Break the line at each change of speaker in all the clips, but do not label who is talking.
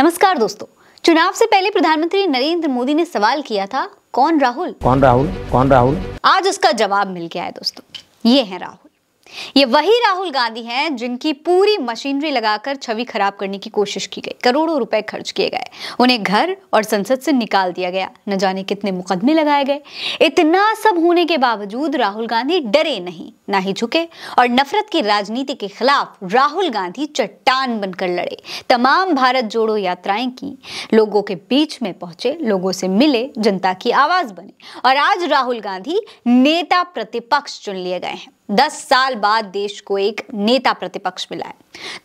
नमस्कार दोस्तों चुनाव से पहले प्रधानमंत्री नरेंद्र मोदी ने सवाल किया था कौन राहुल कौन राहुल कौन राहुल आज उसका जवाब मिल गया है दोस्तों ये है राहुल ये वही राहुल गांधी हैं जिनकी पूरी मशीनरी लगाकर छवि खराब करने की कोशिश की गई करोड़ों रुपए खर्च किए गए उन्हें घर और संसद से निकाल दिया गया न जाने कितने मुकदमे लगाए गए इतना सब होने के बावजूद राहुल गांधी डरे नहीं ना ही झुके और नफरत की राजनीति के खिलाफ राहुल गांधी चट्टान बनकर लड़े तमाम भारत जोड़ो यात्राएं की लोगों के बीच में पहुंचे लोगों से मिले जनता की आवाज बने और आज राहुल गांधी नेता प्रतिपक्ष चुन लिए गए हैं दस साल बाद देश को एक नेता प्रतिपक्ष मिला है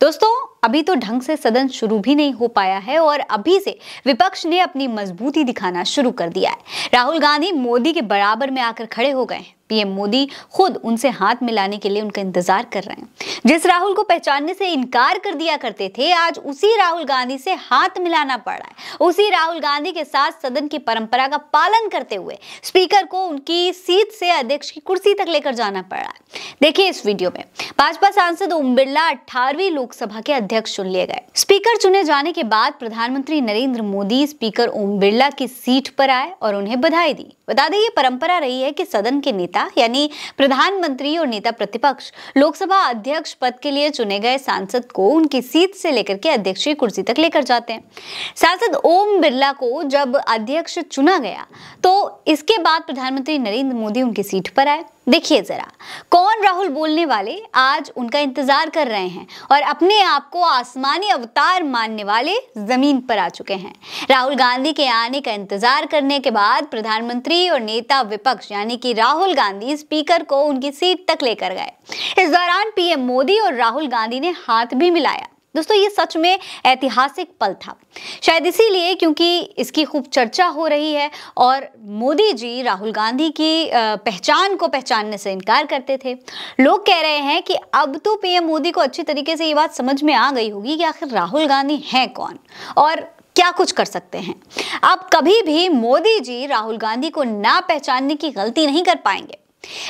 दोस्तों अभी तो ढंग से सदन शुरू भी नहीं हो पाया है और अभी से विपक्ष ने अपनी मजबूती दिखाना शुरू कर दिया है राहुल गांधी मोदी के बराबर में आकर खड़े हो गए हैं पीएम मोदी खुद उनसे हाथ मिलाने के लिए उनका इंतजार कर रहे हैं जिस राहुल को पहचानने से इनकार कर दिया करते थे आज उसी राहुल गांधी से हाथ मिलाना पड़ रहा है उसी राहुल गांधी के साथ सदन की परंपरा का पालन करते हुए स्पीकर को उनकी सीट से अध्यक्ष की कुर्सी तक लेकर जाना पड़ रहा है देखिए इस वीडियो में भाजपा सांसद ओम बिरला अठारहवीं लोकसभा के अध्यक्ष चुन लिए गए स्पीकर चुने जाने के बाद प्रधानमंत्री नरेंद्र मोदी स्पीकर ओम बिरला की सीट पर आए और उन्हें बधाई दी बता दें ये परंपरा रही है कि सदन के नेता नेता यानी प्रधानमंत्री और नेता प्रतिपक्ष लोकसभा अध्यक्ष पद के लिए चुने गए सांसद को उनकी सीट से लेकर के अध्यक्ष की कुर्सी तक लेकर जाते हैं सांसद ओम बिरला को जब अध्यक्ष चुना गया तो इसके बाद प्रधानमंत्री नरेंद्र मोदी उनकी सीट पर आए देखिए ज़रा कौन राहुल बोलने वाले आज उनका इंतज़ार कर रहे हैं और अपने आप को आसमानी अवतार मानने वाले ज़मीन पर आ चुके हैं राहुल गांधी के आने का इंतज़ार करने के बाद प्रधानमंत्री और नेता विपक्ष यानी कि राहुल गांधी स्पीकर को उनकी सीट तक लेकर गए इस दौरान पीएम मोदी और राहुल गांधी ने हाथ भी मिलाया दोस्तों ये सच में ऐतिहासिक पल था शायद इसीलिए क्योंकि इसकी खूब चर्चा हो रही है और मोदी जी राहुल गांधी की पहचान को पहचानने से इनकार करते थे लोग कह रहे हैं कि अब तो पीएम मोदी को अच्छी तरीके से ये बात समझ में आ गई होगी कि आखिर राहुल गांधी हैं कौन और क्या कुछ कर सकते हैं आप कभी भी मोदी जी राहुल गांधी को ना पहचानने की गलती नहीं कर पाएंगे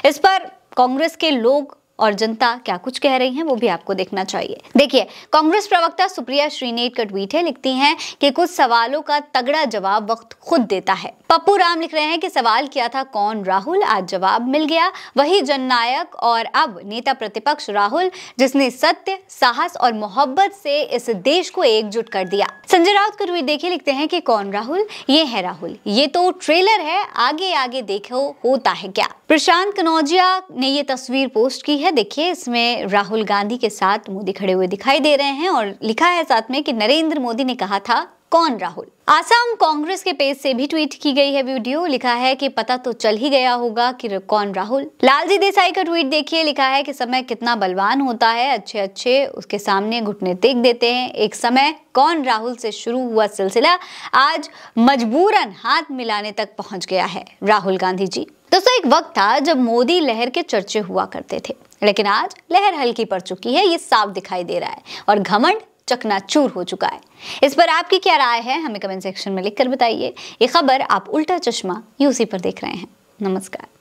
इस पर कांग्रेस के लोग और जनता क्या कुछ कह रही है वो भी आपको देखना चाहिए देखिए कांग्रेस प्रवक्ता सुप्रिया श्रीनेट का ट्वीट है लिखती हैं कि कुछ सवालों का तगड़ा जवाब वक्त खुद देता है पप्पू राम लिख रहे हैं कि सवाल किया था कौन राहुल आज जवाब मिल गया वही जननायक और अब नेता प्रतिपक्ष राहुल जिसने सत्य साहस और मोहब्बत से इस देश को एकजुट कर दिया संजय राउत का ट्वीट देखिए लिखते हैं कि कौन राहुल ये है राहुल ये तो ट्रेलर है आगे आगे देखो होता है क्या प्रशांत कनौजिया ने ये तस्वीर पोस्ट की है देखिए इसमें राहुल गांधी के साथ मोदी खड़े हुए दिखाई दे रहे हैं और लिखा है साथ में कि नरेंद्र मोदी ने कहा था कौन राहुल आसाम कांग्रेस के पेज से भी ट्वीट की गई है वीडियो लिखा है कि पता तो चल ही गया होगा कि कौन राहुल लालजी देसाई का ट्वीट देखिए लिखा है कि समय कितना बलवान होता है अच्छे अच्छे उसके सामने घुटने टेक देते हैं एक समय कौन राहुल से शुरू हुआ सिलसिला आज मजबूरन हाथ मिलाने तक पहुंच गया है राहुल गांधी जी दोस्तों एक वक्त था जब मोदी लहर के चर्चे हुआ करते थे लेकिन आज लहर हल्की पड़ चुकी है ये साफ दिखाई दे रहा है और घमंड चकनाचूर हो चुका है इस पर आपकी क्या राय है हमें कमेंट सेक्शन में लिखकर बताइए ये खबर आप उल्टा चश्मा यूसी पर देख रहे हैं नमस्कार